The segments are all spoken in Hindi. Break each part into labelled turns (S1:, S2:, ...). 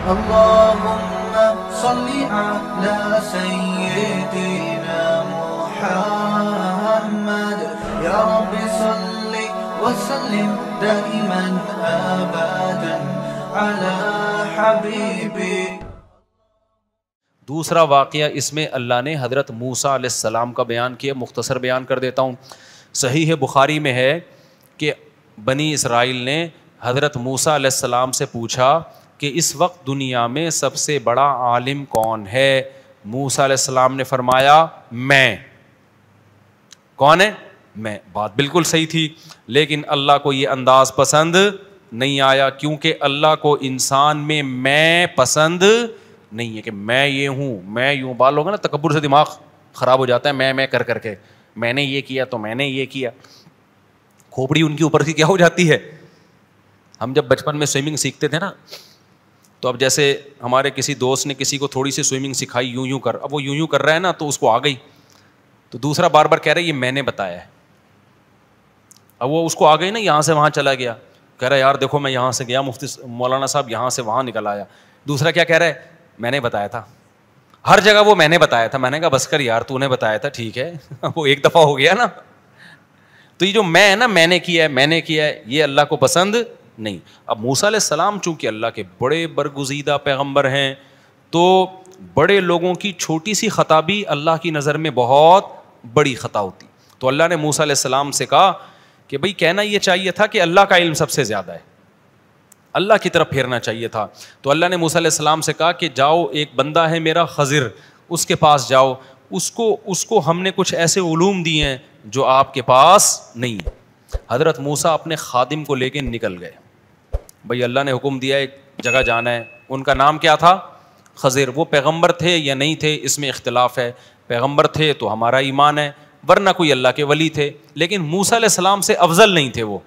S1: दूसरा वाक़ इसमें अल्लाह ने हज़रत मूसा सलाम का बयान किया मुख्तसर बयान कर देता हूँ सही है बुखारी में है कि बनी इसराइल ने हज़रत मूसा सलाम से पूछा कि इस वक्त दुनिया में सबसे बड़ा आलिम कौन है मूसा सलाम ने फरमाया मैं कौन है मैं बात बिल्कुल सही थी लेकिन अल्लाह को ये अंदाज पसंद नहीं आया क्योंकि अल्लाह को इंसान में मैं पसंद नहीं है कि मैं ये हूँ मैं यूँ बाल लोग ना तकबर से दिमाग ख़राब हो जाता है मैं मैं कर करके मैंने ये किया तो मैंने ये किया खोपड़ी उनके ऊपर की क्या हो जाती है हम जब बचपन में स्विमिंग सीखते थे ना तो अब जैसे हमारे किसी दोस्त ने किसी को थोड़ी सी स्विमिंग सिखाई यूं यूं कर अब वो यूं यूं कर रहा है ना तो उसको आ गई तो दूसरा बार बार कह रहा है ये मैंने बताया है अब वो उसको आ गई ना यहाँ से वहाँ चला गया कह रहा है यार देखो मैं यहाँ से गया मुफ्ती मौलाना साहब यहाँ से वहाँ निकल आया दूसरा क्या कह रहा है मैंने बताया था हर जगह वो मैंने बताया था मैंने कहा बस कर यार तूने बताया था ठीक है वो एक दफ़ा हो गया ना तो ये जो मैं है ना मैंने किया है मैंने किया है ये अल्लाह को पसंद नहीं अब मूसा सलाम चूँकि अल्लाह के बड़े बरगुजीदा पैगम्बर हैं तो बड़े लोगों की छोटी सी ख़ता भी अल्लाह की नज़र में बहुत बड़ी ख़ता होती तो अल्लाह ने मूसा सलाम से कहा कि भाई कहना ये चाहिए था कि अल्लाह का इल्म सबसे ज़्यादा है अल्लाह की तरफ फेरना चाहिए था तो अल्लाह ने मूसा सलाम से कहा कि जाओ एक बंदा है मेरा खजिर उसके पास जाओ उसको उसको हमने कुछ ऐसे ूम दिए हैं जो आपके पास नहीं है हज़रत मूसा अपने खादिम को लेके निकल गए भाई अल्लाह ने हुक्म दिया एक जगह जाना है उनका नाम क्या था खज़िर वो पैगम्बर थे या नहीं थे इसमें इख्तलाफ है पैगम्बर थे तो हमारा ईमान है वरना कोई अल्लाह के वली थे लेकिन मूसा सलाम से अफजल नहीं थे वो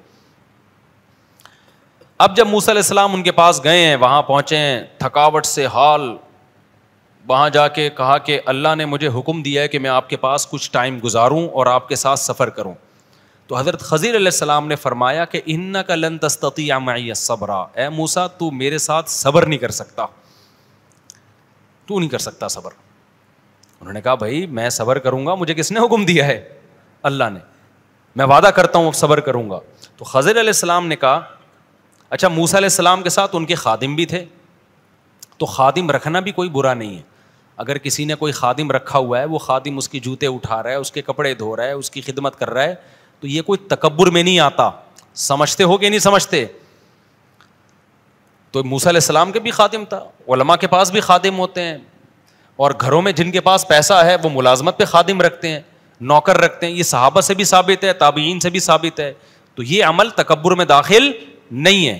S1: अब जब मूसा सलाम उनके पास गए हैं वहाँ पहुँचे हैं थकावट से हाल वहाँ जाके कहा कि अल्लाह ने मुझे हुक्म दिया है कि मैं आपके पास कुछ टाइम गुजारूं और आपके साथ सफ़र करूँ तो हज़रत खज़ीर सलाम ने फरमाया कि इन्ना का लन तस्ती माई सबरा ए मूसा तू मेरे साथ सब्र नहीं कर सकता तू नहीं कर सकता सब्र उन्होंने कहा भाई मैं सबर करूंगा मुझे किसने हुक्म दिया है अल्लाह ने मैं वादा करता हूँ सबर करूंगा तो खज़ीर सलाम ने कहा अच्छा मूसा सलाम के साथ उनके खादिम भी थे तो खादिम रखना भी कोई बुरा नहीं है अगर किसी ने कोई खादिम रखा हुआ है वो खादिम उसकी जूते उठा रहा है उसके कपड़े धो रहा है उसकी खिदमत कर रहा है तो ये कोई तकबर में नहीं आता समझते हो कि नहीं समझते तो मूसा सलाम के भी खादिम था ओलमा के पास भी खादिम होते हैं और घरों में जिनके पास पैसा है वो मुलाजमत पे खादिम रखते हैं नौकर रखते हैं ये सहाबा से भी साबित है ताबीन से भी साबित है तो ये अमल तकबर में दाखिल नहीं है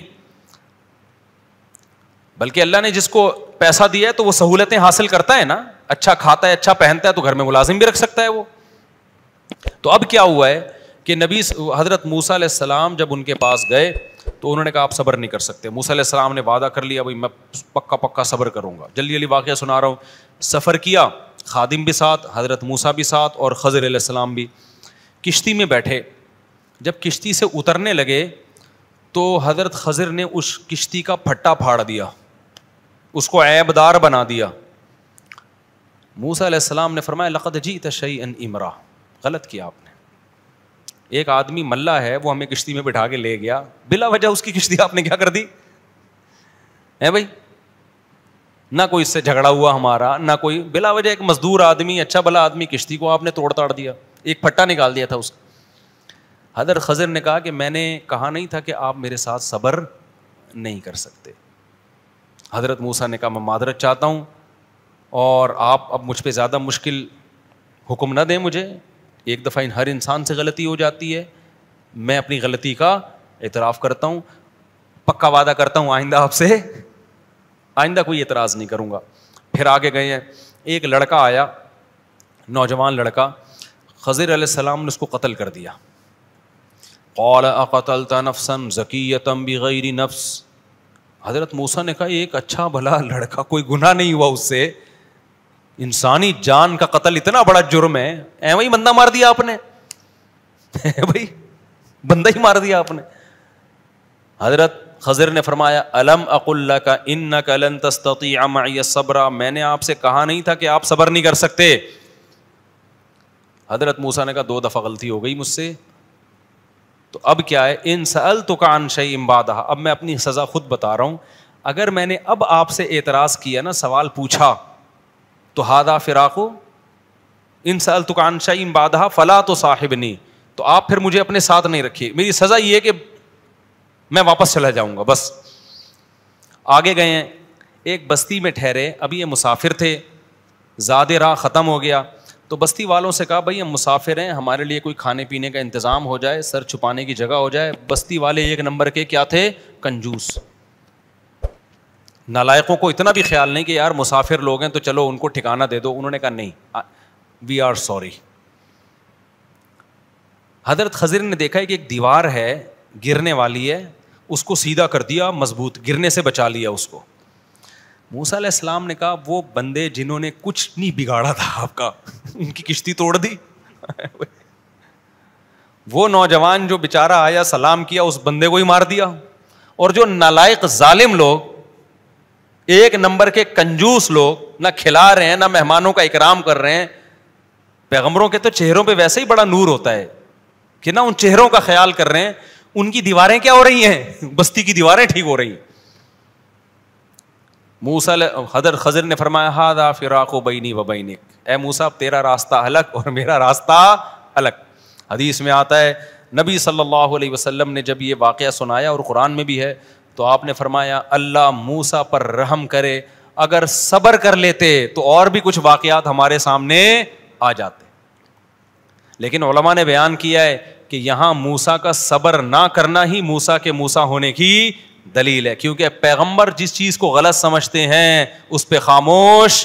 S1: बल्कि अल्लाह ने जिसको पैसा दिया है तो वो सहूलतें हासिल करता है ना अच्छा खाता है अच्छा पहनता है तो घर में मुलाजिम भी रख सकता है वो तो अब क्या हुआ है कि नबी हज़रत मूसा सलाम जब उनके पास गए तो उन्होंने कहा आप सब्र नहीं कर सकते मूसा सलाम ने वादा कर लिया भाई मैं पक्का पक्का सब्र करूँगा जल्दी जल्दी वाक़ सुना रहा हूँ सफ़र किया खादिम भी साथ हज़रत मूसा भी साथ और खजर सलाम भी किश्ती में बैठे जब किश्ती से उतरने लगे तो हज़रत खजर ने उस किश्ती का फट्टा फाड़ दिया उसको ऐबदार बना दिया मूसा सलाम ने फरमाया लक़द जी तशई इमरा गलत किया आप एक आदमी मल्ला है वो हमें किश्ती में बिठा के ले गया बिला वजह उसकी किश्ती आपने क्या कर दी है भाई ना कोई इससे झगड़ा हुआ हमारा ना कोई बिला वजह एक मजदूर आदमी अच्छा भला आदमी किश्ती को आपने तोड़ताड़ दिया एक फट्टा निकाल दिया था उसका हदर खजर ने कहा कि मैंने कहा नहीं था कि आप मेरे साथ सब्र नहीं कर सकते हजरत मूसा ने कहा मैं मादरत चाहता हूँ और आप अब मुझ पर ज़्यादा मुश्किल हुक्म ना दें मुझे एक दफ़ा इन हर इंसान से गलती हो जाती है मैं अपनी गलती का एतराफ़ करता हूँ पक्का वादा करता हूँ आइंदा आपसे आइंदा कोई एतराज़ नहीं करूँगा फिर आगे गए हैं एक लड़का आया नौजवान लड़का खजर सलाम ने उसको कत्ल कर दिया कौल अकतल नफसन जकीयतम बगैर नफ्स हज़रत मूसा ने कहा एक अच्छा भला लड़का कोई गुना नहीं हुआ उससे इंसानी जान का कत्ल इतना बड़ा जुर्म है ए भाई बंदा मार दिया आपने भाई बंदा ही मार दिया आपने हजरत खजर ने फरमाया अलम अकुल्ला का इन कलन सबरा मैंने आपसे कहा नहीं था कि आप सबर नहीं कर सकते हजरत मूसा ने कहा दो दफ़ा गलती हो गई मुझसे तो अब क्या है इन सल तो शही शई इम्बादा अब मैं अपनी सज़ा खुद बता रहा हूं अगर मैंने अब आपसे एतराज़ किया ना सवाल पूछा तो हादा फिराको इन साल तुकान शाही बाधा फला तो साहिब नहीं तो आप फिर मुझे अपने साथ नहीं रखिए मेरी सज़ा ये कि मैं वापस चला जाऊंगा बस आगे गए हैं एक बस्ती में ठहरे अभी ये मुसाफिर थे ज़्यादा राह ख़त्म हो गया तो बस्ती वालों से कहा भाई हम मुसाफिर हैं हमारे लिए कोई खाने पीने का इंतज़ाम हो जाए सर छुपाने की जगह हो जाए बस्ती वाले एक नंबर के क्या थे कंजूस नालायकों को इतना भी ख्याल नहीं कि यार मुसाफिर लोग हैं तो चलो उनको ठिकाना दे दो उन्होंने कहा नहीं वी आर सॉरी हजरत खजर ने देखा है कि एक दीवार है गिरने वाली है उसको सीधा कर दिया मजबूत गिरने से बचा लिया उसको मूसा इस्लाम ने कहा वो बंदे जिन्होंने कुछ नहीं बिगाड़ा था आपका उनकी किश्ती तोड़ दी वो नौजवान जो बेचारा आया सलाम किया उस बंदे को ही मार दिया और जो नालायक जालिम लोग एक नंबर के कंजूस लोग ना खिला रहे हैं ना मेहमानों का इकराम कर रहे हैं पैगंबरों के तो चेहरों पे वैसे ही बड़ा नूर होता है कि ना उन चेहरों का ख्याल कर रहे हैं उनकी दीवारें क्या हो रही हैं बस्ती की दीवारें ठीक हो रही हैं मूसा हदर खजर ने फरमाया हादा फिराको बैनी व बैनिक ए मूसा तेरा रास्ता अलग और मेरा रास्ता अलग हदीस में आता है नबी सल्लल्लाहु अलैहि वसल्लम ने जब ये वाक़ सुनाया और कुरान में भी है तो आपने फरमाया अल्लाह मूसा पर रहम करे अगर सबर कर लेते तो और भी कुछ वाकयात हमारे सामने आ जाते लेकिन ओलमा ने बयान किया है कि यहां मूसा का सबर ना करना ही मूसा के मूसा होने की दलील है क्योंकि पैगंबर जिस चीज को गलत समझते हैं उस पर खामोश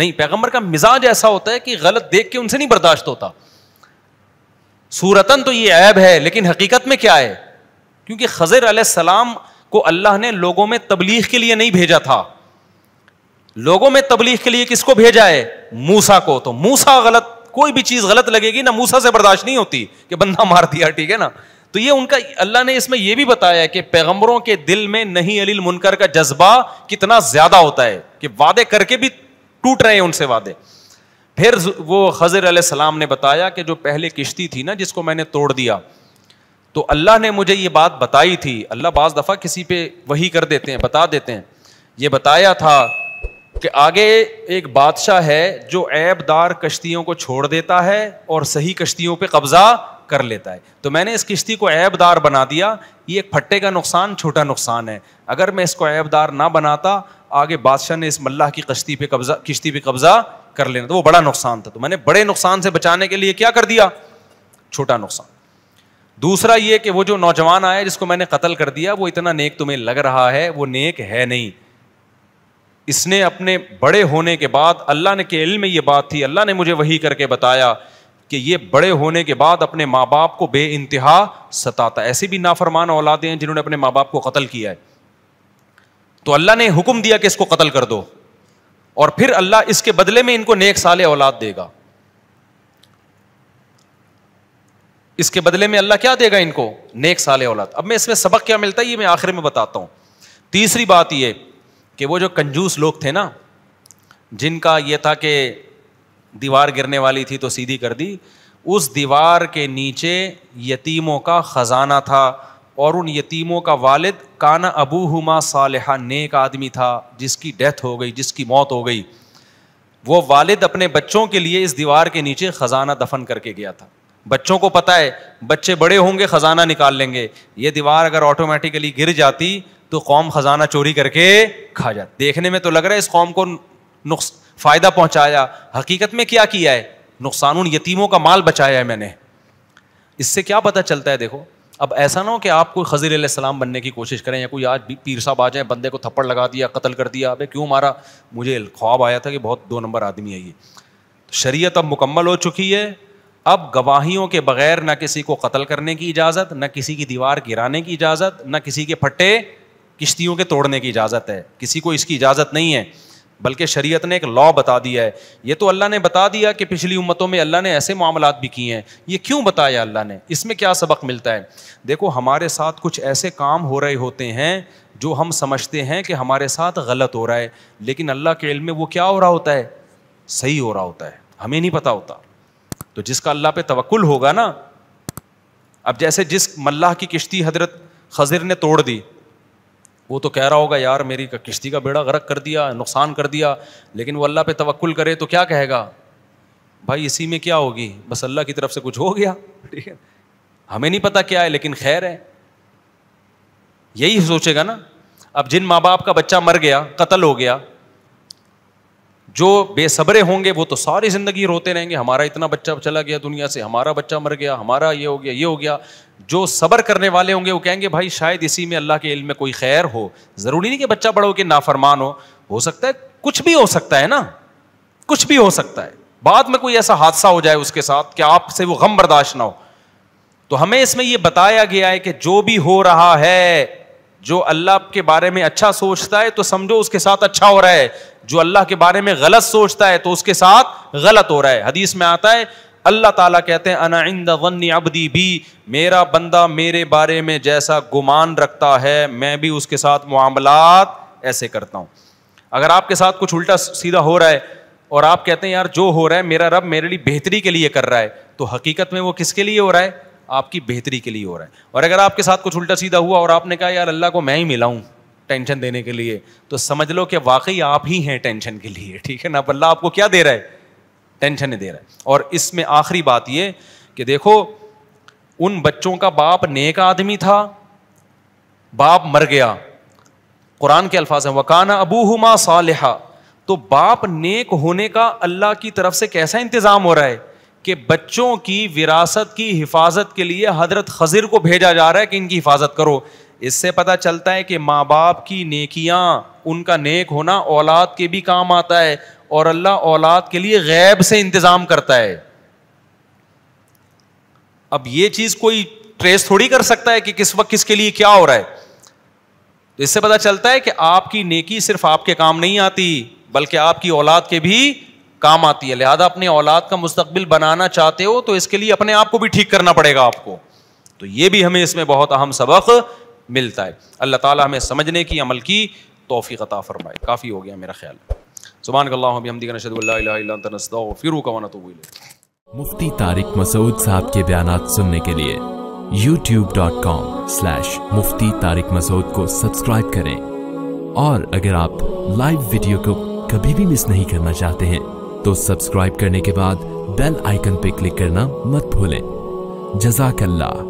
S1: नहीं पैगंबर का मिजाज ऐसा होता है कि गलत देख के उनसे नहीं बर्दाश्त होता सूरतन तो ये ऐब है लेकिन हकीकत में क्या है क्योंकि खजर सलाम को अल्लाह ने लोगों में तबलीग के लिए नहीं भेजा था लोगों में तबलीग के लिए किसको भेजा है मूसा को तो मूसा गलत कोई भी चीज गलत लगेगी ना मूसा से बर्दाश्त नहीं होती कि बंदा मार दिया ठीक है ना तो ये उनका अल्लाह ने इसमें यह भी बताया कि पैगंबरों के दिल में नहीं अलिल मुनकर का जज्बा कितना ज्यादा होता है कि वादे करके भी टूट रहे हैं उनसे वादे फिर वो हजर सलाम ने बताया कि जो पहले किश्ती थी ना जिसको मैंने तोड़ दिया तो अल्लाह ने मुझे ये बात बताई थी अल्लाह बाज़ दफ़ा किसी पे वही कर देते हैं बता देते हैं ये बताया था कि आगे एक बादशाह है जो ऐबदार कश्तियों को छोड़ देता है और सही कश्तियों पे कब्ज़ा कर लेता है तो मैंने इस किश्ती को ऐबदार बना दिया ये एक फट्टे का नुकसान छोटा नुकसान है अगर मैं इसको ऐबदार ना बनाता आगे बादशाह ने इस मल्लाह की कश्ती पर कब्ज़ा किश्ती पर कब्ज़ा कर लेना तो वो बड़ा नुकसान था तो मैंने बड़े नुकसान से बचाने के लिए क्या कर दिया छोटा नुकसान दूसरा ये कि वो जो नौजवान आया जिसको मैंने कत्ल कर दिया वो इतना नेक तुम्हें लग रहा है वो नेक है नहीं इसने अपने बड़े होने के बाद अल्लाह ने के इल्म में ये बात थी अल्लाह ने मुझे वही करके बताया कि ये बड़े होने के बाद अपने माँ बाप को बे इंतहा सताता ऐसे भी नाफरमान औलादे हैं जिन्होंने अपने माँ बाप को कत्ल किया है तो अल्लाह ने हुक्म दिया कि इसको कत्ल कर दो और फिर अल्लाह इसके बदले में इनको नेक साले औलाद देगा इसके बदले में अल्लाह क्या देगा इनको नेक साले औलाद अब मैं इसमें सबक क्या मिलता है ये मैं आखिर में बताता हूँ तीसरी बात ये कि वो जो कंजूस लोग थे ना जिनका ये था कि दीवार गिरने वाली थी तो सीधी कर दी उस दीवार के नीचे यतीमों का ख़जाना था और उन यतीमों का वालिद काना अबू हुमा सालहा नेक आदमी था जिसकी डेथ हो गई जिसकी मौत हो गई वो वालिद अपने बच्चों के लिए इस दीवार के नीचे ख़जाना दफन करके गया था बच्चों को पता है बच्चे बड़े होंगे ख़जाना निकाल लेंगे ये दीवार अगर ऑटोमेटिकली गिर जाती तो कौम ख़जाना चोरी करके खा जाती देखने में तो लग रहा है इस कौम को नुक्स फ़ायदा पहुंचाया हकीकत में क्या किया है नुकसान यतीमों का माल बचाया है मैंने इससे क्या पता चलता है देखो अब ऐसा ना हो कि आप कोई खजीर सलाम बनने की कोशिश करें या कोई आज पीर साहब आ जाए बंदे को थप्पड़ लगा दिया कत्ल कर दिया अब क्यों मारा मुझे ख्वाब आया था कि बहुत दो नंबर आदमी है ये तो शरीयत अब मुकम्मल हो चुकी है अब गवाहियों के बगैर ना किसी को कत्ल करने की इजाज़त ना किसी की दीवार गिराने की इजाज़त ना किसी के फट्टे किश्तियों के तोड़ने की इजाज़त है किसी को इसकी इजाज़त नहीं है बल्कि शरीयत ने एक लॉ बता दिया है ये तो अल्लाह ने बता दिया कि पिछली उम्मतों में अल्लाह ने ऐसे मामला भी किए हैं ये क्यों बताया अल्लाह ने इसमें क्या सबक मिलता है देखो हमारे साथ कुछ ऐसे काम हो रहे होते हैं जो हम समझते हैं कि हमारे साथ गलत हो रहा है लेकिन अल्लाह के इल्म में वो क्या हो रहा होता है सही हो रहा होता है हमें नहीं पता होता तो जिसका अल्लाह पे तवक्ल होगा ना अब जैसे जिस मल्लाह की किश्ती हजरत खजर ने तोड़ दी वो तो कह रहा होगा यार मेरी किश्ती का बेड़ा गरक कर दिया नुकसान कर दिया लेकिन वो अल्लाह पे तवक्ल करे तो क्या कहेगा भाई इसी में क्या होगी बस अल्लाह की तरफ से कुछ हो गया ठीक है हमें नहीं पता क्या है लेकिन खैर है यही सोचेगा ना अब जिन माँ बाप का बच्चा मर गया कत्ल हो गया जो बेसब्रे होंगे वो तो सारी ज़िंदगी रोते रहेंगे हमारा इतना बच्चा चला गया दुनिया से हमारा बच्चा मर गया हमारा ये हो गया ये हो गया जो सब्र करने वाले होंगे वो कहेंगे भाई शायद इसी में अल्लाह के इल्म में कोई खैर हो ज़रूरी नहीं कि बच्चा बड़ा हो कि नाफरमान हो हो सकता है कुछ भी हो सकता है ना कुछ भी हो सकता है बाद में कोई ऐसा हादसा हो जाए उसके साथ कि आपसे वो गम बर्दाश्त ना हो तो हमें इसमें यह बताया गया है कि जो भी हो रहा है जो अल्लाह के बारे में अच्छा सोचता है तो समझो उसके साथ अच्छा हो रहा है जो अल्लाह के बारे में गलत सोचता है तो उसके साथ गलत हो रहा है हदीस में आता है अल्लाह ताला कहते हैं अनाइंद वन अबदी भी मेरा बंदा मेरे बारे में जैसा गुमान रखता है मैं भी उसके साथ मामलात ऐसे करता हूँ अगर आपके साथ कुछ उल्टा सीधा हो रहा है और आप कहते हैं यार जो हो रहा है मेरा रब मेरे लिए बेहतरी के लिए कर रहा है तो हकीकत में वो किसके लिए हो रहा है आपकी बेहतरी के लिए हो रहा है और अगर आपके साथ कुछ उल्टा सीधा हुआ और आपने कहा यार अल्लाह को मैं ही मिलाऊँ टेंशन देने के लिए तो समझ लो कि वाकई आप ही हैं टेंशन के लिए ठीक है ना अब अल्लाह आपको क्या दे रहा है टेंशन दे रहा है और इसमें आखिरी बात ये कि देखो उन बच्चों का बाप नेक आदमी था बाप मर गया कुरान के अल्फाज हैं वकाना अबू अबूहुमा सालिहा तो बाप नेक होने का अल्लाह की तरफ से कैसा इंतज़ाम हो रहा है कि बच्चों की विरासत की हिफाजत के लिए हजरत खजिर को भेजा जा रहा है कि इनकी हिफाजत करो इससे पता चलता है कि माँ बाप की नेकियाँ उनका नेक होना औलाद के भी काम आता है और अल्लाह औलाद के लिए गैब से इंतज़ाम करता है अब ये चीज़ कोई ट्रेस थोड़ी कर सकता है कि किस वक्त किसके लिए क्या हो रहा है तो इससे पता चलता है कि आपकी नेकी सिर्फ आपके काम नहीं आती बल्कि आपकी औलाद के भी काम आती है लिहाजा अपने औलाद का मुस्तबिल बनाना चाहते हो तो इसके लिए अपने आप को भी ठीक करना पड़ेगा आपको तो ये भी हमें इसमें बहुत अहम सबक मिलता है अल्लाह ताला हमें समझने की अमल की तोहफी अता फरमाए काफ़ी हो गया मेरा ख्याल सुबह मुफ्ती तारिक मसूद साहब के बयान सुनने के लिए YouTube dot com slash Mufti Tariq Masood को सब्सक्राइब करें और अगर आप लाइव वीडियो को कभी भी मिस नहीं करना चाहते हैं तो सब्सक्राइब करने के बाद बेल आइकन पे क्लिक करना मत भूलें जजाकल्ला